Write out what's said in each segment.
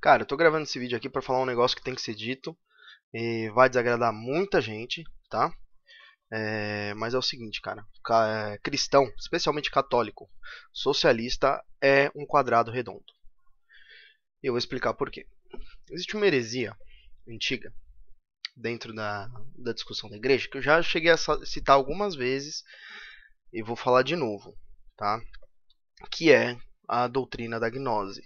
Cara, eu tô gravando esse vídeo aqui para falar um negócio que tem que ser dito. E vai desagradar muita gente, tá? É, mas é o seguinte, cara. É, cristão, especialmente católico, socialista é um quadrado redondo. E eu vou explicar por quê. Existe uma heresia antiga dentro da, da discussão da igreja que eu já cheguei a citar algumas vezes e vou falar de novo, tá? Que é a doutrina da gnose,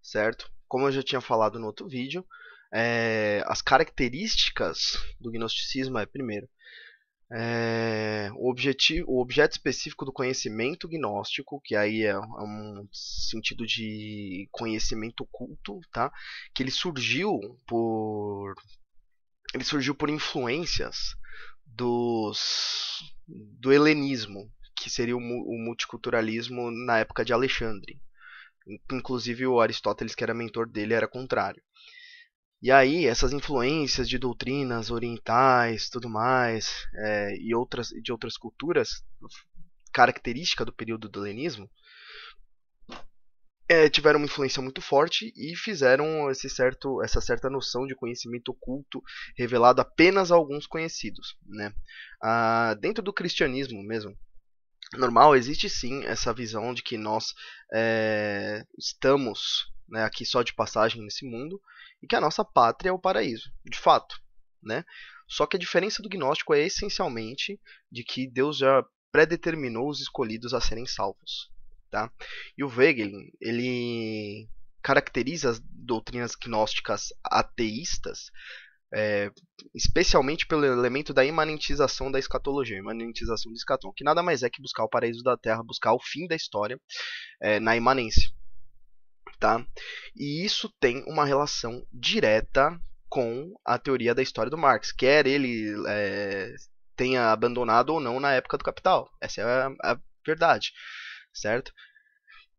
certo? Como eu já tinha falado no outro vídeo, é, as características do gnosticismo é, primeiro, é, o, objetivo, o objeto específico do conhecimento gnóstico, que aí é um sentido de conhecimento oculto, tá? que ele surgiu por, ele surgiu por influências dos, do helenismo, que seria o, o multiculturalismo na época de Alexandre. Inclusive o Aristóteles, que era mentor dele, era contrário. E aí, essas influências de doutrinas orientais, tudo mais, é, e outras de outras culturas, característica do período do helenismo, é, tiveram uma influência muito forte e fizeram esse certo, essa certa noção de conhecimento oculto revelado apenas a alguns conhecidos. Né? Ah, dentro do cristianismo mesmo, normal, existe sim essa visão de que nós é, estamos né, aqui só de passagem nesse mundo e que a nossa pátria é o paraíso, de fato. Né? Só que a diferença do gnóstico é essencialmente de que Deus já predeterminou os escolhidos a serem salvos. Tá? E o Wegelin, ele caracteriza as doutrinas gnósticas ateístas é, especialmente pelo elemento da imanentização da escatologia, imanentização do escatom, que nada mais é que buscar o paraíso da Terra, buscar o fim da história é, na imanência. Tá? E isso tem uma relação direta com a teoria da história do Marx, quer ele é, tenha abandonado ou não na época do Capital. Essa é a, a verdade, certo?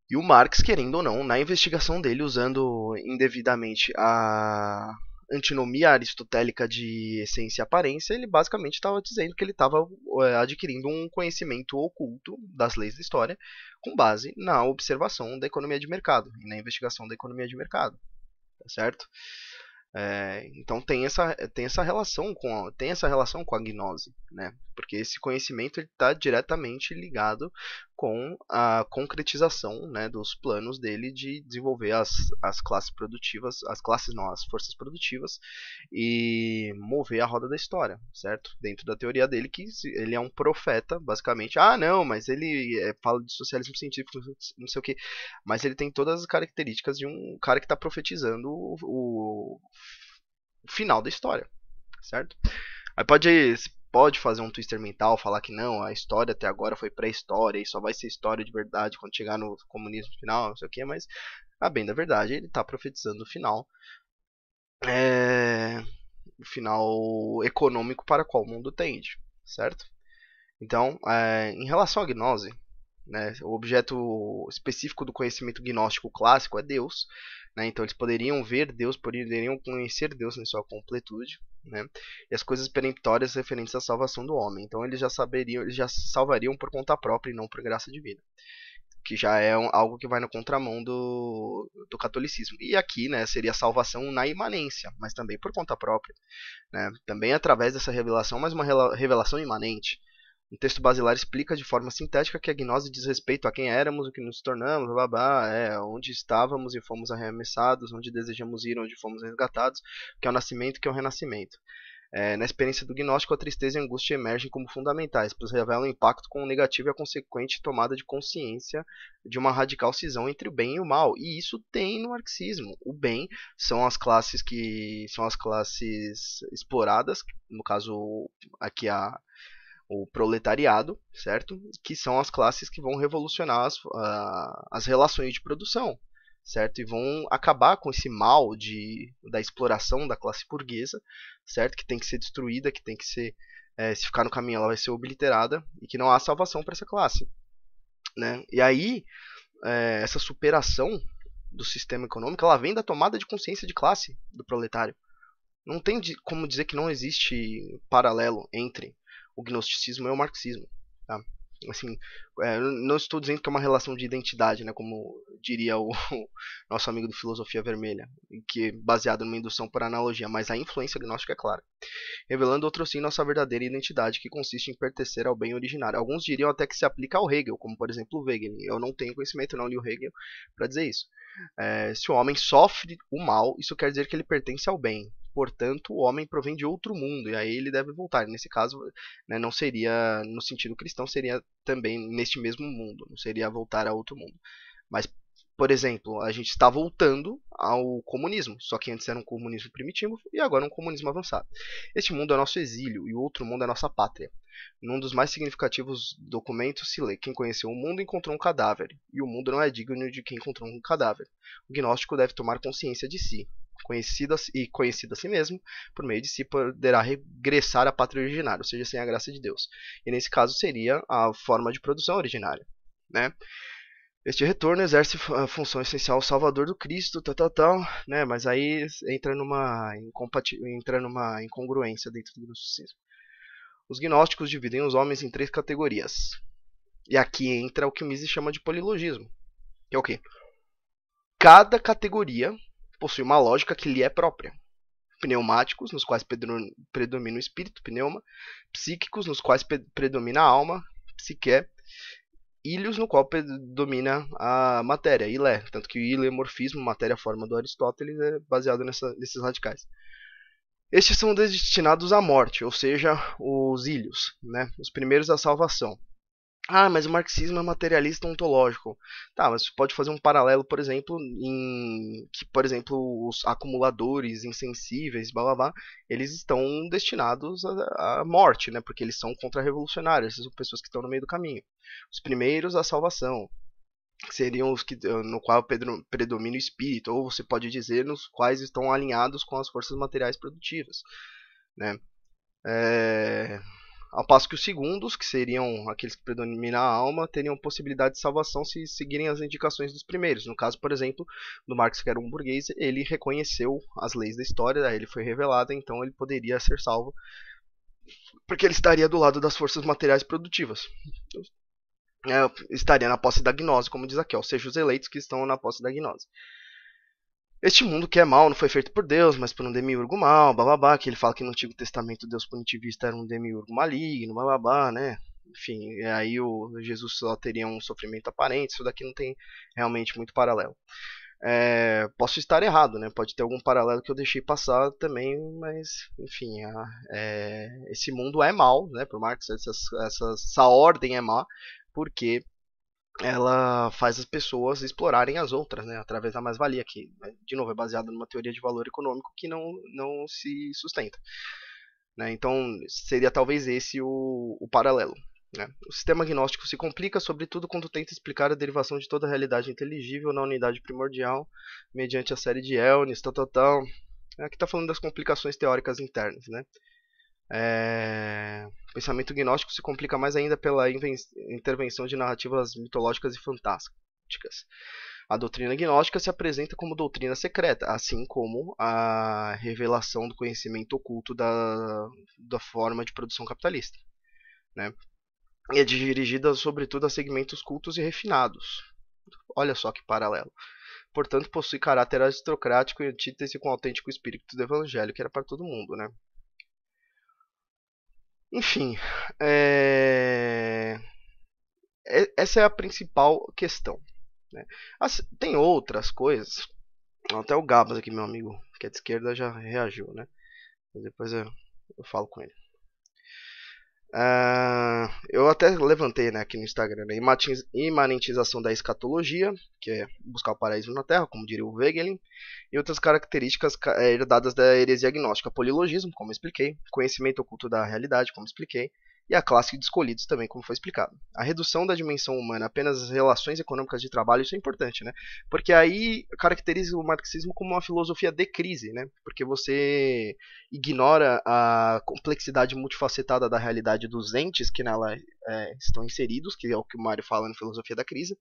E o Marx, querendo ou não, na investigação dele, usando indevidamente a antinomia aristotélica de essência e aparência, ele basicamente estava dizendo que ele estava é, eh, adquirindo um conhecimento oculto das leis da história com base na observação da economia de mercado e na investigação da economia de mercado, tá certo? É, então tem essa, tem essa relação com a, tem essa relação com a gnose, né? Porque esse conhecimento está diretamente ligado com a concretização né, dos planos dele de desenvolver as, as classes produtivas, as classes não, as forças produtivas e mover a roda da história, certo? Dentro da teoria dele que ele é um profeta, basicamente. Ah, não, mas ele é, fala de socialismo científico, não sei o que, mas ele tem todas as características de um cara que está profetizando o, o final da história, certo? Aí pode pode fazer um twister mental, falar que não, a história até agora foi pré-história e só vai ser história de verdade quando chegar no comunismo final, não sei o que, mas a bem da verdade, ele está profetizando o final. É, o final econômico para qual o mundo tende, certo? Então, é, em relação à gnose, né? O objeto específico do conhecimento gnóstico clássico é Deus. Né? Então eles poderiam ver Deus, poderiam conhecer Deus em sua completude. Né? E as coisas peremptórias referentes à salvação do homem. Então eles já saberiam, eles já salvariam por conta própria e não por graça divina. Que já é um, algo que vai na contramão do, do catolicismo. E aqui né, seria a salvação na imanência, mas também por conta própria. Né? Também através dessa revelação, mas uma revelação imanente. Um texto basilar explica de forma sintética que a gnose diz respeito a quem éramos, o que nos tornamos, blá, blá, é, onde estávamos e fomos arremessados, onde desejamos ir, onde fomos resgatados, que é o nascimento, que é o renascimento. É, na experiência do gnóstico, a tristeza e a angústia emergem como fundamentais, pois revelam o impacto com o negativo e a consequente tomada de consciência de uma radical cisão entre o bem e o mal. E isso tem no marxismo. O bem são as classes que são as classes exploradas, no caso aqui a o proletariado, certo? Que são as classes que vão revolucionar as, uh, as relações de produção, certo? E vão acabar com esse mal de, da exploração da classe burguesa, certo? Que tem que ser destruída, que tem que ser. É, se ficar no caminho, ela vai ser obliterada e que não há salvação para essa classe, né? E aí, é, essa superação do sistema econômico, ela vem da tomada de consciência de classe do proletário. Não tem como dizer que não existe paralelo entre o gnosticismo é o marxismo. Tá? Assim, é, não estou dizendo que é uma relação de identidade, né, como diria o, nosso amigo do Filosofia Vermelha, que é baseado numa indução por analogia, mas a influência gnóstica é clara, revelando outro sim nossa verdadeira identidade, que consiste em pertencer ao bem originário. Alguns diriam até que se aplica ao Hegel, como por exemplo o Hegel. Eu não tenho conhecimento, não li o Hegel, para dizer isso. É, se o homem sofre o mal, isso quer dizer que ele pertence ao bem. Portanto, o homem provém de outro mundo, e aí ele deve voltar. Nesse caso, né, não seria, no sentido cristão, seria também neste mesmo mundo, não seria voltar a outro mundo. Mas por exemplo, a gente está voltando ao comunismo, só que antes era um comunismo primitivo e agora é um comunismo avançado. Este mundo é nosso exílio e o outro mundo é nossa pátria. Num dos mais significativos documentos se lê: Quem conheceu o mundo encontrou um cadáver, e o mundo não é digno de quem encontrou um cadáver. O gnóstico deve tomar consciência de si, conhecida e conhecido a si mesmo, por meio de si poderá regressar à pátria originária, ou seja, sem a graça de Deus. E nesse caso seria a forma de produção originária, né? Este retorno exerce a função essencial salvador do Cristo, tal, tal, tal, né? Mas aí entra numa, entra numa incongruência dentro do gnosticismo. Os gnósticos dividem os homens em três categorias. E aqui entra o que o Mises chama de polilogismo. Que é o quê? Cada categoria possui uma lógica que lhe é própria. Pneumáticos, nos quais predomina o espírito, pneuma. Psíquicos, nos quais predomina a alma, psique Ilhos, no qual predomina a matéria, ilé. Tanto que o ilemorfismo, matéria-forma do Aristóteles, é baseado nessa, nesses radicais. Estes são destinados à morte, ou seja, os ilhos, né? os primeiros à salvação. Ah, mas o marxismo é materialista ontológico. Tá, mas você pode fazer um paralelo, por exemplo, em que, por exemplo, os acumuladores insensíveis, blá blá blá, eles estão destinados à, à morte, né? Porque eles são contra-revolucionários, essas são pessoas que estão no meio do caminho. Os primeiros à salvação, que seriam os que eh, no qual predomina o espírito, ou você pode dizer nos quais estão alinhados com as forças materiais produtivas, né? É ao passo que os segundos, que seriam aqueles que predominam a alma, teriam possibilidade de salvação se seguirem as indicações dos primeiros. No caso, por exemplo, do Marx, que era um burguês, ele reconheceu as leis da história, ele foi revelado, então ele poderia ser salvo, porque ele estaria do lado das forças materiais produtivas. É, estaria na posse da gnose, como diz aqui, ou seja, os eleitos que estão na posse da gnose. Este mundo que é mal não foi feito por Deus, mas por um demiurgo mal, bababá, que ele fala que no Antigo Testamento Deus punitivista era um demiurgo maligno, bababá, né? Enfim, aí o Jesus só teria um sofrimento aparente, isso daqui não tem realmente muito paralelo. É, posso estar errado, né? Pode ter algum paralelo que eu deixei passar também, mas enfim, a, é, esse mundo é mal, né? Por Marx, essas, essa, essa ordem é má, porque ela faz as pessoas explorarem as outras, né, através da mais-valia, que, né, de novo, é baseada numa teoria de valor econômico que não, não se sustenta. Né? Então, seria talvez esse o, o paralelo. Né? O sistema agnóstico se complica, sobretudo, quando tenta explicar a derivação de toda a realidade inteligível na unidade primordial, mediante a série de Elnis, tal, tal, tal. É, aqui está falando das complicações teóricas internas. Né? É... O pensamento gnóstico se complica mais ainda pela intervenção de narrativas mitológicas e fantásticas. A doutrina gnóstica se apresenta como doutrina secreta, assim como a revelação do conhecimento oculto da, da forma de produção capitalista. Né? E é dirigida sobretudo a segmentos cultos e refinados. Olha só que paralelo. Portanto, possui caráter aristocrático e antítese com o autêntico espírito do evangelho, que era para todo mundo. Né? Enfim, é, é... essa é a principal questão. Né? Tem outras coisas, até o Gabas aqui, meu amigo, que é de esquerda, já reagiu, né? Depois eu, eu falo com ele. Ah, eu até levantei né, aqui no Instagram né, imanentização da escatologia, que é buscar o paraíso na Terra, como diria o Wegelin, e outras características herdadas eh, da heresia agnóstica, polilogismo, como expliquei, conhecimento oculto da realidade, como expliquei, e a classe de escolhidos também, como foi explicado. A redução da dimensão humana apenas às relações econômicas de trabalho, isso é importante, né? Porque aí caracteriza o marxismo como uma filosofia de crise, né? Porque você ignora a complexidade multifacetada da realidade dos entes que nela é, estão inseridos, que é o que o Mário fala na filosofia da crise,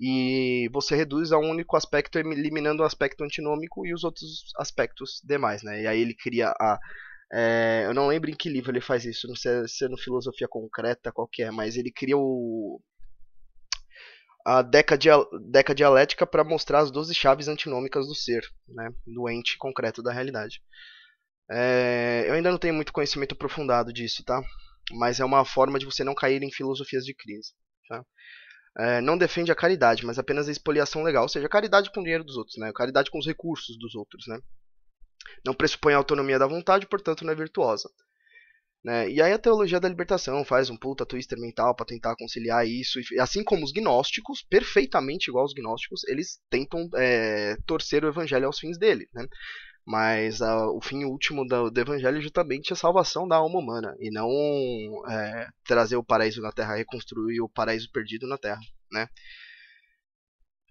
e você reduz a um único aspecto, eliminando o aspecto antinômico e os outros aspectos demais, né? E aí ele cria a é, eu não lembro em que livro ele faz isso, não sei se é no Filosofia Concreta, qualquer, é, mas ele cria o, a deca, dialética para mostrar as 12 chaves antinômicas do ser, né, do ente concreto da realidade. É, eu ainda não tenho muito conhecimento aprofundado disso, tá? mas é uma forma de você não cair em filosofias de crise. Tá? É, não defende a caridade, mas apenas a expoliação legal, ou seja, caridade com o dinheiro dos outros, né? caridade com os recursos dos outros. Né? não pressupõe a autonomia da vontade, portanto não é virtuosa. Né? E aí a teologia da libertação faz um puta twister mental para tentar conciliar isso. E assim como os gnósticos, perfeitamente igual aos gnósticos, eles tentam é, torcer o evangelho aos fins dele. Né? Mas a, ah, o fim último do, do, evangelho é justamente a salvação da alma humana e não é, trazer o paraíso na terra, reconstruir o paraíso perdido na terra. Né?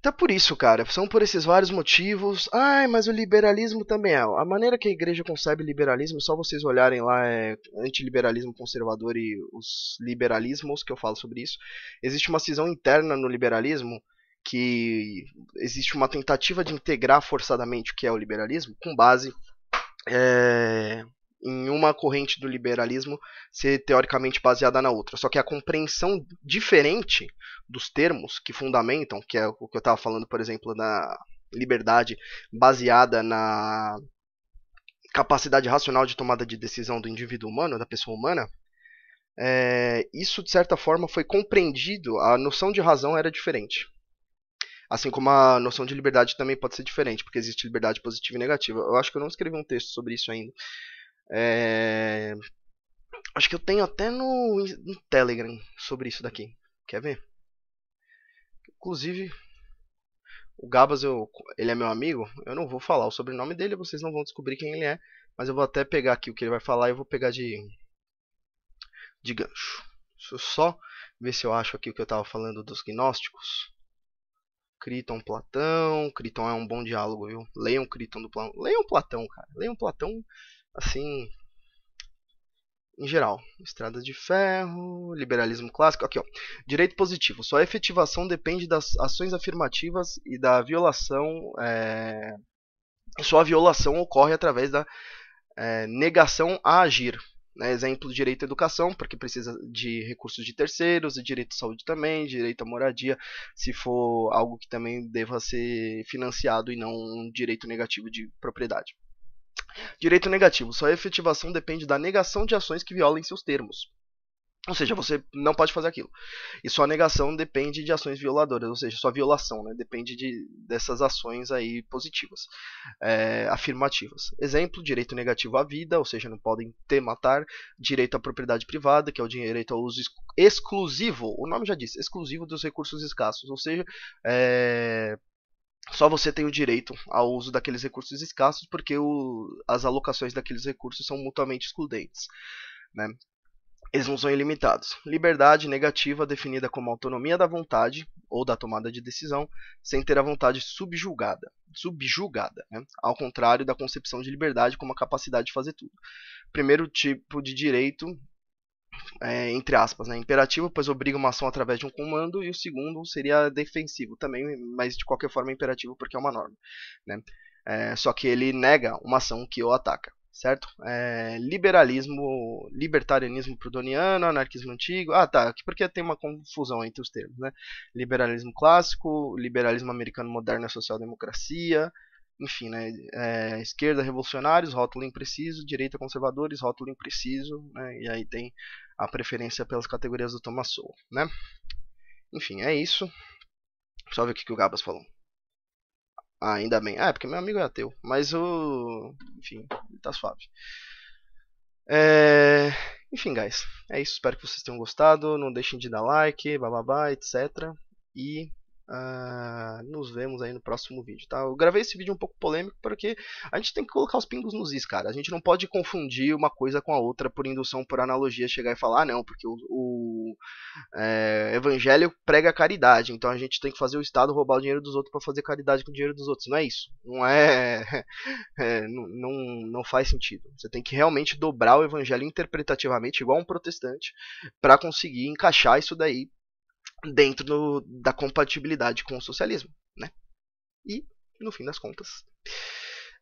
Então por isso, cara, são por esses vários motivos. Ai, mas o liberalismo também é. A maneira que a igreja concebe liberalismo, só vocês olharem lá, é antiliberalismo conservador e os liberalismos que eu falo sobre isso. Existe uma cisão interna no liberalismo que existe uma tentativa de integrar forçadamente o que é o liberalismo com base é, em uma corrente do liberalismo ser teoricamente baseada na outra. Só que a compreensão diferente dos termos que fundamentam, que é o que eu estava falando, por exemplo, na liberdade baseada na capacidade racional de tomada de decisão do indivíduo humano, da pessoa humana, é, isso de certa forma foi compreendido, a noção de razão era diferente. Assim como a noção de liberdade também pode ser diferente, porque existe liberdade positiva e negativa. Eu acho que eu não escrevi um texto sobre isso ainda. É... Acho que eu tenho até no, no Telegram sobre isso daqui. Quer ver? Inclusive, o Gabas, eu, ele é meu amigo, eu não vou falar o sobrenome dele, vocês não vão descobrir quem ele é, mas eu vou até pegar aqui o que ele vai falar e eu vou pegar de, de gancho. Deixa eu só ver se eu acho aqui o que eu estava falando dos gnósticos. Criton, Platão. Criton é um bom diálogo, viu? Leiam Criton do Platão. Leiam Platão, cara. Leiam Platão, assim, em geral. Estrada de ferro, liberalismo clássico. Aqui, ó. Direito positivo. Sua efetivação depende das ações afirmativas e da violação. É... Sua violação ocorre através da é, negação a agir. Né? Exemplo, direito à educação, porque precisa de recursos de terceiros, e direito à saúde também, direito à moradia, se for algo que também deva ser financiado e não um direito negativo de propriedade. Direito negativo. Sua efetivação depende da negação de ações que violem seus termos. Ou seja, você não pode fazer aquilo. E sua negação depende de ações violadoras, ou seja, sua violação né, depende de, dessas ações aí positivas, é, afirmativas. Exemplo, direito negativo à vida, ou seja, não podem ter, matar. Direito à propriedade privada, que é o direito ao uso exclusivo, o nome já diz, exclusivo dos recursos escassos, ou seja, é, só você tem o direito ao uso daqueles recursos escassos, porque o, as alocações daqueles recursos são mutuamente excludentes. Né? Eles não são ilimitados. Liberdade negativa, definida como autonomia da vontade ou da tomada de decisão, sem ter a vontade subjugada. Subjugada, né? ao contrário da concepção de liberdade como a capacidade de fazer tudo. Primeiro tipo de direito é, entre aspas, né, imperativo, pois obriga uma ação através de um comando, e o segundo seria defensivo também, mas de qualquer forma é imperativo porque é uma norma. Né? É, só que ele nega uma ação que o ataca. Certo? É, liberalismo, libertarianismo prudoniano, anarquismo antigo. Ah, tá. Aqui porque tem uma confusão entre os termos, né? Liberalismo clássico, liberalismo americano moderno e é social-democracia enfim, né, é, esquerda revolucionários, rótulo impreciso, direita conservadores, rótulo impreciso, né, e aí tem a preferência pelas categorias do Thomas Sowell, né? Enfim, é isso. Só ver o que, que o Gabas falou. Ah, ainda bem. Ah, é porque meu amigo é ateu. Mas o. Enfim, ele tá suave. É... Enfim, guys. É isso. Espero que vocês tenham gostado. Não deixem de dar like, bababá, etc. E Uh, nos vemos aí no próximo vídeo, tá? Eu gravei esse vídeo um pouco polêmico porque a gente tem que colocar os pingos nos is, cara. A gente não pode confundir uma coisa com a outra por indução, por analogia, chegar e falar, ah, não, porque o, o é, eh, evangelho prega caridade, então a gente tem que fazer o Estado roubar o dinheiro dos outros para fazer caridade com o dinheiro dos outros. Não é isso. Não é. é não, não, não faz sentido. Você tem que realmente dobrar o evangelho interpretativamente, igual um protestante, para conseguir encaixar isso daí dentro no, da compatibilidade com o socialismo, né? E no fim das contas,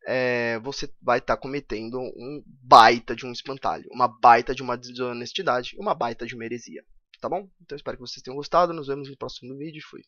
é, você vai estar tá cometendo um baita de um espantalho, uma baita de uma desonestidade, uma baita de uma heresia, tá bom? Então espero que vocês tenham gostado, nos vemos no próximo vídeo, fui.